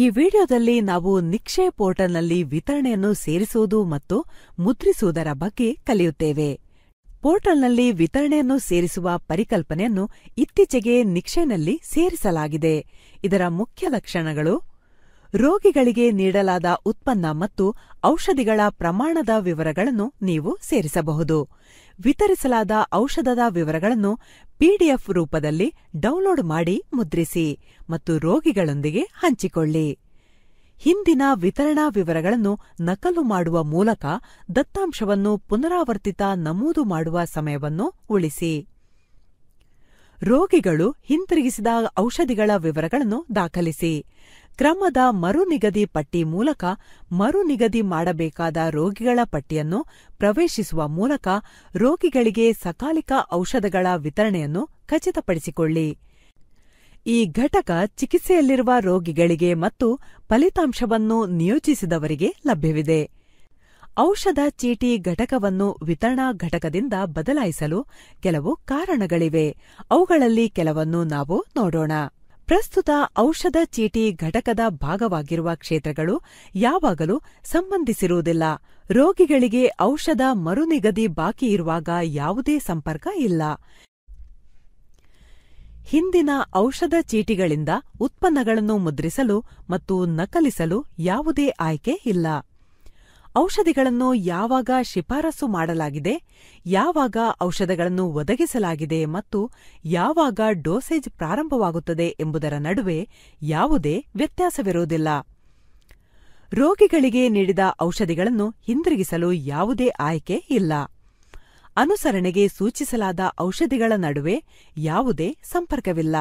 ಈ ವಿಡಿಯೋದಲ್ಲಿ ನಾವು ನಿಕ್ಷೆ ಪೋರ್ಟಲ್ನಲ್ಲಿ ವಿತರಣೆಯನ್ನು ಸೇರಿಸುವುದು ಮತ್ತು ಮುದ್ರಿಸುವುದರ ಬಗ್ಗೆ ಕಲಿಯುತ್ತೇವೆ ಪೋರ್ಟಲ್ನಲ್ಲಿ ವಿತರಣೆಯನ್ನು ಸೇರಿಸುವ ಪರಿಕಲ್ಪನೆಯನ್ನು ಇತ್ತೀಚೆಗೆ ನಿಕ್ಷೆನಲ್ಲಿ ಸೇರಿಸಲಾಗಿದೆ ಇದರ ಮುಖ್ಯ ಲಕ್ಷಣಗಳು ರೋಗಿಗಳಿಗೆ ನೀಡಲಾದ ಉತ್ಪನ್ನ ಮತ್ತು ಔಷಧಿಗಳ ಪ್ರಮಾಣದ ವಿವರಗಳನ್ನು ನೀವು ಸೇರಿಸಬಹುದು ವಿತರಿಸಲಾದ ಔಷಧದ ವಿವರಗಳನ್ನು ಪಿಡಿಎಫ್ ರೂಪದಲ್ಲಿ ಡೌನ್ಲೋಡ್ ಮಾಡಿ ಮುದ್ರಿಸಿ ಮತ್ತು ರೋಗಿಗಳೊಂದಿಗೆ ಹಂಚಿಕೊಳ್ಳಿ ಹಿಂದಿನ ವಿತರಣಾ ವಿವರಗಳನ್ನು ನಕಲು ಮಾಡುವ ಮೂಲಕ ದತ್ತಾಂಶವನ್ನು ಪುನರಾವರ್ತಿತ ನಮೂದು ಮಾಡುವ ಸಮಯವನ್ನು ಉಳಿಸಿ ರೋಗಿಗಳು ಹಿಂತಿರುಗಿಸಿದ ಔಷಧಿಗಳ ವಿವರಗಳನ್ನು ದಾಖಲಿಸಿ ಕ್ರಮದ ಮರುನಿಗದಿ ಪಟ್ಟಿ ಮೂಲಕ ಮರುನಿಗದಿ ಮಾಡಬೇಕಾದ ರೋಗಿಗಳ ಪಟ್ಟಿಯನ್ನು ಪ್ರವೇಶಿಸುವ ಮೂಲಕ ರೋಗಿಗಳಿಗೆ ಸಕಾಲಿಕ ಔಷಧಗಳ ವಿತರಣೆಯನ್ನು ಖಚಿತಪಡಿಸಿಕೊಳ್ಳಿ ಈ ಘಟಕ ಚಿಕಿತ್ಸೆಯಲ್ಲಿರುವ ರೋಗಿಗಳಿಗೆ ಮತ್ತು ಫಲಿತಾಂಶವನ್ನು ನಿಯೋಜಿಸಿದವರಿಗೆ ಲಭ್ಯವಿದೆ ಔಷಧ ಚೀಟಿ ಘಟಕವನ್ನು ವಿತರಣಾ ಘಟಕದಿಂದ ಬದಲಾಯಿಸಲು ಕೆಲವು ಕಾರಣಗಳಿವೆ ಅವುಗಳಲ್ಲಿ ಕೆಲವನ್ನು ನಾವು ನೋಡೋಣ ಪ್ರಸ್ತುತ ಔಷಧ ಚೀಟಿ ಘಟಕದ ಭಾಗವಾಗಿರುವ ಕ್ಷೇತ್ರಗಳು ಯಾವಾಗಲೂ ಸಂಬಂಧಿಸಿರುವುದಿಲ್ಲ ರೋಗಿಗಳಿಗೆ ಔಷಧ ಮರುನಿಗದಿ ಬಾಕಿ ಇರುವಾಗ ಯಾವುದೇ ಸಂಪರ್ಕ ಇಲ್ಲ ಹಿಂದಿನ ಔಷಧ ಚೀಟಿಗಳಿಂದ ಉತ್ಪನ್ನಗಳನ್ನು ಮುದ್ರಿಸಲು ಮತ್ತು ನಕಲಿಸಲು ಯಾವುದೇ ಆಯ್ಕೆ ಇಲ್ಲ ಔಷಧಿಗಳನ್ನು ಯಾವಾಗ ಶಿಫಾರಸು ಮಾಡಲಾಗಿದೆ ಯಾವಾಗ ಔಷಧಗಳನ್ನು ಒದಗಿಸಲಾಗಿದೆ ಮತ್ತು ಯಾವಾಗ ಡೋಸೇಜ್ ಪ್ರಾರಂಭವಾಗುತ್ತದೆ ಎಂಬುದರ ನಡುವೆ ಯಾವುದೇ ವ್ಯತ್ಯಾಸವಿರುವುದಿಲ್ಲ ರೋಗಿಗಳಿಗೆ ನೀಡಿದ ಔಷಧಿಗಳನ್ನು ಹಿಂದಿರುಗಿಸಲು ಯಾವುದೇ ಆಯ್ಕೆ ಇಲ್ಲ ಅನುಸರಣೆಗೆ ಸೂಚಿಸಲಾದ ಔಷಧಿಗಳ ನಡುವೆ ಯಾವುದೇ ಸಂಪರ್ಕವಿಲ್ಲ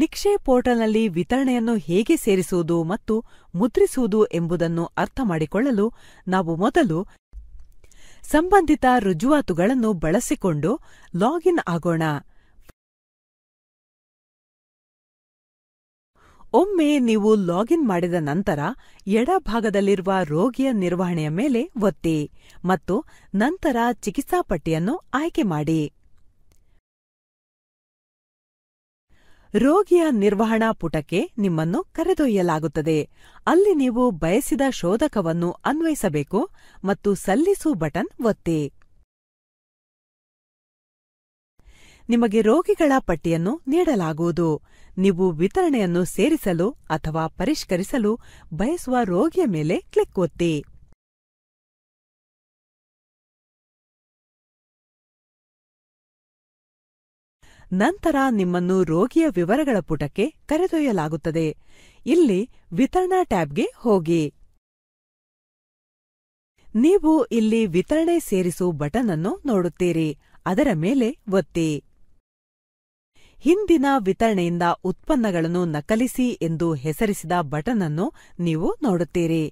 ನಿಕ್ಷೇ ಪೋರ್ಟಲ್ನಲ್ಲಿ ವಿತರಣೆಯನ್ನು ಹೇಗೆ ಸೇರಿಸುವುದು ಮತ್ತು ಮುದ್ರಿಸುವುದು ಎಂಬುದನ್ನು ಅರ್ಥಮಾಡಿಕೊಳ್ಳಲು ನಾವು ಮೊದಲು ಸಂಬಂಧಿತ ರುಜುವಾತುಗಳನ್ನು ಬಳಸಿಕೊಂಡು ಲಾಗಿನ್ ಆಗೋಣ ಒಮ್ಮೆ ನೀವು ಲಾಗಿನ್ ಮಾಡಿದ ನಂತರ ಎಡಭಾಗದಲ್ಲಿರುವ ರೋಗಿಯ ನಿರ್ವಹಣೆಯ ಮೇಲೆ ಒತ್ತಿ ಮತ್ತು ನಂತರ ಚಿಕಿತ್ಸಾ ಪಟ್ಟಿಯನ್ನು ಆಯ್ಕೆ ಮಾಡಿ ರೋಗಿಯ ನಿರ್ವಹಣಾ ಪುಟಕ್ಕೆ ನಿಮ್ಮನ್ನು ಕರೆದೊಯ್ಯಲಾಗುತ್ತದೆ ಅಲ್ಲಿ ನೀವು ಬಯಸಿದ ಶೋಧಕವನ್ನು ಅನ್ವಯಿಸಬೇಕು ಮತ್ತು ಸಲ್ಲಿಸು ಬಟನ್ ಒತ್ತಿ ನಿಮಗೆ ರೋಗಿಗಳ ಪಟ್ಟಿಯನ್ನು ನೀಡಲಾಗುವುದು ನೀವು ವಿತರಣೆಯನ್ನು ಸೇರಿಸಲು ಅಥವಾ ಪರಿಷ್ಕರಿಸಲು ಬಯಸುವ ರೋಗಿಯ ಮೇಲೆ ಕ್ಲಿಕ್ ಒತ್ತಿ ನಂತರ ನಿಮ್ಮನ್ನು ರೋಗಿಯ ವಿವರಗಳ ಪುಟಕ್ಕೆ ಕರೆದೊಯ್ಯಲಾಗುತ್ತದೆ ಇಲ್ಲಿ ವಿತರಣಾ ಟ್ಯಾಬ್ಗೆ ಹೋಗಿ ನೀವು ಇಲ್ಲಿ ವಿತರಣೆ ಸೇರಿಸು ಬಟನ್ ಅನ್ನು ನೋಡುತ್ತೀರಿ ಅದರ ಮೇಲೆ ಒತ್ತಿ ಹಿಂದಿನ ವಿತರಣೆಯಿಂದ ಉತ್ಪನ್ನಗಳನ್ನು ನಕಲಿಸಿ ಎಂದು ಹೆಸರಿಸಿದ ಬಟನ್ ಅನ್ನು ನೀವು ನೋಡುತ್ತೀರಿ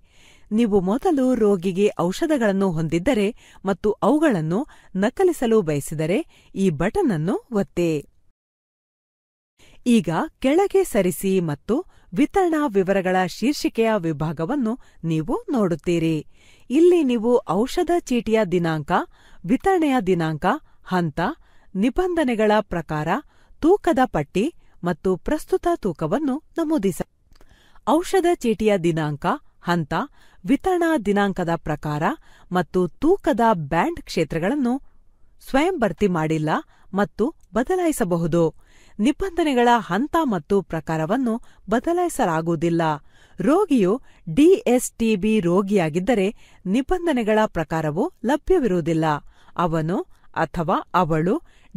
ನೀವು ಮೊದಲು ರೋಗಿಗೆ ಔಷಧಗಳನ್ನು ಹೊಂದಿದ್ದರೆ ಮತ್ತು ಅವುಗಳನ್ನು ನಕಲಿಸಲು ಬಯಸಿದರೆ ಈ ಬಟನ್ ಅನ್ನು ಒತ್ತೆ ಈಗ ಕೆಳಗೆ ಸರಿಸಿ ಮತ್ತು ವಿತರಣಾ ವಿವರಗಳ ಶೀರ್ಷಿಕೆಯ ವಿಭಾಗವನ್ನು ನೀವು ನೋಡುತ್ತೀರಿ ಇಲ್ಲಿ ನೀವು ಔಷಧ ಚೀಟಿಯ ದಿನಾಂಕ ವಿತರಣೆಯ ದಿನಾಂಕ ಹಂತ ನಿಬಂಧನೆಗಳ ಪ್ರಕಾರ ತೂಕದ ಪಟ್ಟಿ ಮತ್ತು ಪ್ರಸ್ತುತ ತೂಕವನ್ನು ನಮೂದಿಸ ಔಷಧ ಚೀಟಿಯ ದಿನಾಂಕ ಹಂತ ವಿತರಣಾ ದಿನಾಂಕದ ಪ್ರಕಾರ ಮತ್ತು ತೂಕದ ಬ್ಯಾಂಡ್ ಕ್ಷೇತ್ರಗಳನ್ನು ಸ್ವಯಂ ಭರ್ತಿ ಮಾಡಿಲ್ಲ ಮತ್ತು ಬದಲಾಯಿಸಬಹುದು ನಿಬಂಧನೆಗಳ ಹಂತ ಮತ್ತು ಪ್ರಕಾರವನ್ನು ಬದಲಾಯಿಸಲಾಗುವುದಿಲ್ಲ ರೋಗಿಯು ಡಿಎಸ್ಟಿಬಿ ರೋಗಿಯಾಗಿದ್ದರೆ ನಿಬಂಧನೆಗಳ ಪ್ರಕಾರವು ಲಭ್ಯವಿರುವುದಿಲ್ಲ ಅವನು ಅಥವಾ ಅವಳು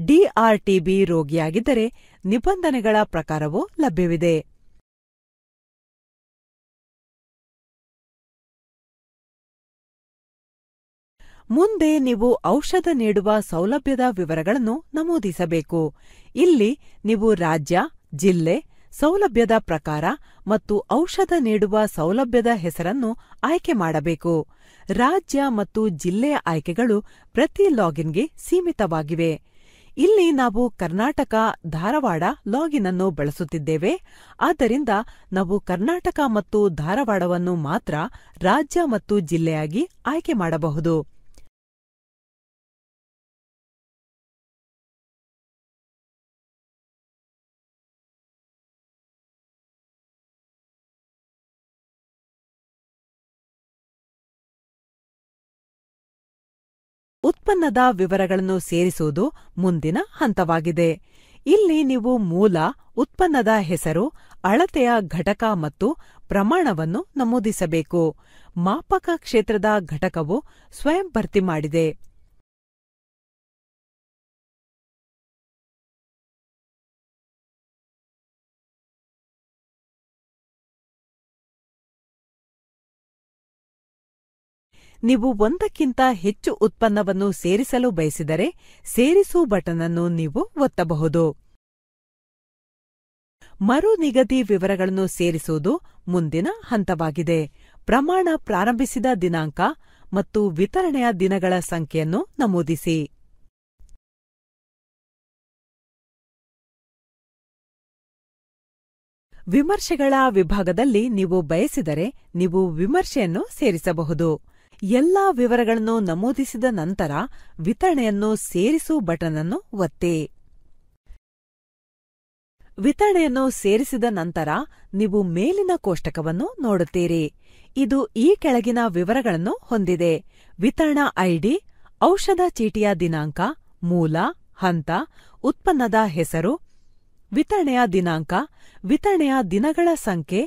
ಡಿಆರ್ಟಿಬಿ ರೋಗಿಯಾಗಿದ್ದರೆ ನಿಬಂಧನೆಗಳ ಪ್ರಕಾರವು ಲಭ್ಯವಿದೆ ಮುಂದೆ ನೀವು ಔಷಧ ನೀಡುವ ಸೌಲಭ್ಯದ ವಿವರಗಳನ್ನು ನಮೂದಿಸಬೇಕು ಇಲ್ಲಿ ನೀವು ರಾಜ್ಯ ಜಿಲ್ಲೆ ಸೌಲಭ್ಯದ ಪ್ರಕಾರ ಮತ್ತು ಔಷಧ ನೀಡುವ ಸೌಲಭ್ಯದ ಹೆಸರನ್ನು ಆಯ್ಕೆ ಮಾಡಬೇಕು ರಾಜ್ಯ ಮತ್ತು ಜಿಲ್ಲೆಯ ಆಯ್ಕೆಗಳು ಪ್ರತಿ ಲಾಗಿನ್ಗೆ ಸೀಮಿತವಾಗಿವೆ ಇಲ್ಲಿ ನಾವು ಕರ್ನಾಟಕ ಧಾರವಾಡ ಲಾಗಿನ್ ಅನ್ನು ಬಳಸುತ್ತಿದ್ದೇವೆ ಆದ್ದರಿಂದ ನಾವು ಕರ್ನಾಟಕ ಮತ್ತು ಧಾರವಾಡವನ್ನು ಮಾತ್ರ ರಾಜ್ಯ ಮತ್ತು ಜಿಲ್ಲೆಯಾಗಿ ಆಯ್ಕೆ ಮಾಡಬಹುದು ಉತ್ಪನ್ನದ ವಿವರಗಳನ್ನು ಸೇರಿಸುವುದು ಮುಂದಿನ ಹಂತವಾಗಿದೆ ಇಲ್ಲಿ ನೀವು ಮೂಲ ಉತ್ಪನ್ನದ ಹೆಸರು ಅಳತೆಯ ಘಟಕ ಮತ್ತು ಪ್ರಮಾಣವನ್ನು ನಮೂದಿಸಬೇಕು ಮಾಪಕ ಕ್ಷೇತ್ರದ ಘಟಕವು ಸ್ವಯಂ ಭರ್ತಿ ಮಾಡಿದೆ ನೀವು ಒಂದಕ್ಕಿಂತ ಹೆಚ್ಚು ಉತ್ಪನ್ನವನ್ನು ಸೇರಿಸಲು ಬಯಸಿದರೆ ಸೇರಿಸು ಬಟನ್ ಅನ್ನು ನೀವು ಒತ್ತಬಹುದು ಮರು ನಿಗದಿ ವಿವರಗಳನ್ನು ಸೇರಿಸುವುದು ಮುಂದಿನ ಹಂತವಾಗಿದೆ ಪ್ರಮಾಣ ಪ್ರಾರಂಭಿಸಿದ ದಿನಾಂಕ ಮತ್ತು ವಿತರಣೆಯ ದಿನಗಳ ಸಂಖ್ಯೆಯನ್ನು ನಮೂದಿಸಿ ವಿಮರ್ಶೆಗಳ ವಿಭಾಗದಲ್ಲಿ ನೀವು ಬಯಸಿದರೆ ನೀವು ವಿಮರ್ಶೆಯನ್ನು ಸೇರಿಸಬಹುದು ಎಲ್ಲಾ ವಿವರಗಳನ್ನು ನಮೂದಿಸಿದ ನಂತರ ವಿತರಣೆಯನ್ನು ಸೇರಿಸು ಬಟನ್ ಅನ್ನು ಒತ್ತಿ ವಿತರಣೆಯನ್ನು ಸೇರಿಸಿದ ನಂತರ ನೀವು ಮೇಲಿನ ಕೋಷ್ಟಕವನ್ನು ನೋಡುತ್ತೀರಿ ಇದು ಈ ಕೆಳಗಿನ ವಿವರಗಳನ್ನು ಹೊಂದಿದೆ ವಿತರಣಾ ಐಡಿ ಔಷಧ ಚೀಟಿಯ ದಿನಾಂಕ ಮೂಲ ಹಂತ ಉತ್ಪನ್ನದ ಹೆಸರು ವಿತರಣೆಯ ದಿನಾಂಕ ವಿತರಣೆಯ ದಿನಗಳ ಸಂಖ್ಯೆ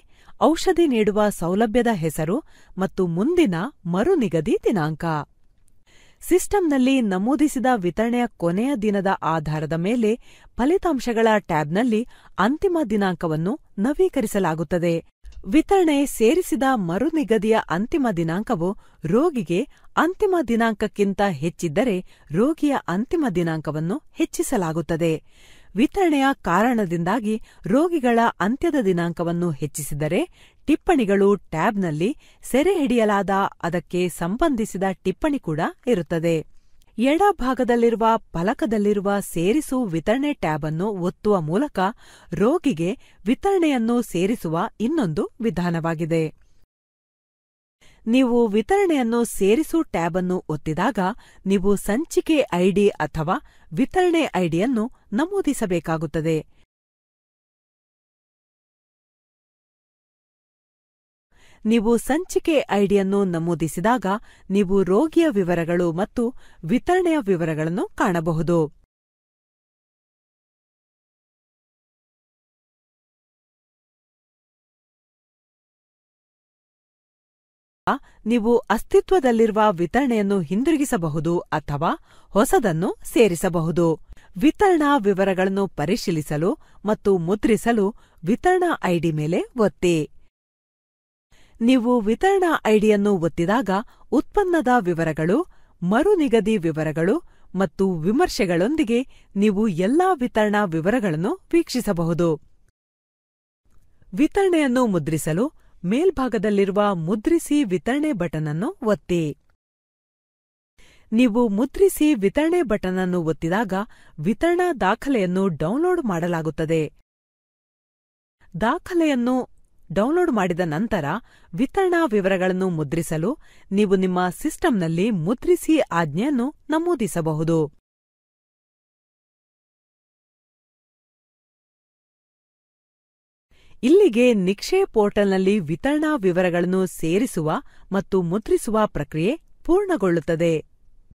ಔಷಧಿ ನೀಡುವ ಸೌಲಭ್ಯದ ಹೆಸರು ಮತ್ತು ಮುಂದಿನ ಮರುನಿಗದಿ ದಿನಾಂಕ ಸಿಸ್ಟಂನಲ್ಲಿ ನಮೂದಿಸಿದ ವಿತರಣೆಯ ಕೊನೆಯ ದಿನದ ಆಧಾರದ ಮೇಲೆ ಫಲಿತಾಂಶಗಳ ಟ್ಯಾಬ್ನಲ್ಲಿ ಅಂತಿಮ ದಿನಾಂಕವನ್ನು ನವೀಕರಿಸಲಾಗುತ್ತದೆ ವಿತರಣೆ ಸೇರಿಸಿದ ಮರುನಿಗದಿಯ ಅಂತಿಮ ದಿನಾಂಕವು ರೋಗಿಗೆ ಅಂತಿಮ ದಿನಾಂಕಕ್ಕಿಂತ ಹೆಚ್ಚಿದ್ದರೆ ರೋಗಿಯ ಅಂತಿಮ ದಿನಾಂಕವನ್ನು ಹೆಚ್ಚಿಸಲಾಗುತ್ತದೆ ವಿತರಣೆಯ ಕಾರಣದಿಂದಾಗಿ ರೋಗಿಗಳ ಅಂತ್ಯದ ದಿನಾಂಕವನ್ನು ಹೆಚ್ಚಿಸಿದರೆ ಟಿಪ್ಪಣಿಗಳು ಟ್ಯಾಬ್ನಲ್ಲಿ ಸೆರೆಹಿಡಿಯಲಾದ ಅದಕ್ಕೆ ಸಂಬಂಧಿಸಿದ ಟಿಪ್ಪಣಿ ಕೂಡ ಇರುತ್ತದೆ ಎಡಭಾಗದಲ್ಲಿರುವ ಫಲಕದಲ್ಲಿರುವ ಸೇರಿಸು ವಿತರಣೆ ಟ್ಯಾಬ್ ಅನ್ನು ಒತ್ತುವ ಮೂಲಕ ರೋಗಿಗೆ ವಿತರಣೆಯನ್ನು ಸೇರಿಸುವ ಇನ್ನೊಂದು ವಿಧಾನವಾಗಿದೆ ನೀವು ವಿತರಣೆಯನ್ನು ಸೇರಿಸು ಟ್ಯಾಬ್ ಅನ್ನು ಒತ್ತಿದಾಗ ನೀವು ಸಂಚಿಕೆ ಐಡಿ ಅಥವಾ ವಿತರಣೆ ಐಡಿಯನ್ನು ನಮೂದಿಸಬೇಕಾಗುತ್ತದೆ ನೀವು ಸಂಚಿಕೆ ಐಡಿಯನ್ನು ನಮೂದಿಸಿದಾಗ ನೀವು ರೋಗಿಯ ವಿವರಗಳು ಮತ್ತು ವಿತರಣೆಯ ವಿವರಗಳನ್ನು ಕಾಣಬಹುದು ನೀವು ಅಸ್ತಿತ್ವದಲ್ಲಿರುವ ವಿತರಣೆಯನ್ನು ಹಿಂದಿರುಗಿಸಬಹುದು ಅಥವಾ ಹೊಸದನ್ನು ಸೇರಿಸಬಹುದು ವಿತರಣಾ ವಿವರಗಳನ್ನು ಪರಿಶೀಲಿಸಲು ಮತ್ತು ಮುದ್ರಿಸಲು ವಿತರಣಾ ಐಡಿ ಮೇಲೆ ಒತ್ತಿ ನೀವು ವಿತರಣಾ ಐಡಿಯನ್ನು ಒತ್ತಿದಾಗ ಉತ್ಪನ್ನದ ವಿವರಗಳು ಮರುನಿಗದಿ ವಿವರಗಳು ಮತ್ತು ವಿಮರ್ಶೆಗಳೊಂದಿಗೆ ನೀವು ಎಲ್ಲಾ ವಿತರಣಾ ವಿವರಗಳನ್ನು ವೀಕ್ಷಿಸಬಹುದು ವಿತರಣೆಯನ್ನು ಮುದ್ರಿಸಲು ಮೇಲ್ಭಾಗದಲ್ಲಿರುವ ಮುದ್ರಿಸಿ ವಿತರಣೆ ಬಟನ್ ಅನ್ನು ಒತ್ತಿ ನೀವು ಮುದ್ರಿಸಿ ವಿತರಣೆ ಬಟನ್ ಅನ್ನು ಒತ್ತಿದಾಗ ವಿತರಣಾ ದಾಖಲೆಯನ್ನು ಡೌನ್ಲೋಡ್ ಮಾಡಲಾಗುತ್ತದೆ ದಾಖಲೆಯನ್ನು ಡೌನ್ಲೋಡ್ ಮಾಡಿದ ನಂತರ ವಿತರಣಾ ವಿವರಗಳನ್ನು ಮುದ್ರಿಸಲು ನೀವು ನಿಮ್ಮ ಸಿಸ್ಟಂನಲ್ಲಿ ಮುದ್ರಿಸಿ ಆಜ್ಞೆಯನ್ನು ನಮೂದಿಸಬಹುದು ಇಲ್ಲಿಗೆ ನಿಕ್ಷೆ ಪೋರ್ಟಲ್ನಲ್ಲಿ ವಿತರಣಾ ವಿವರಗಳನ್ನು ಸೇರಿಸುವ ಮತ್ತು ಮುದ್ರಿಸುವ ಪ್ರಕ್ರಿಯೆ ಪೂರ್ಣಗೊಳ್ಳುತ್ತದೆ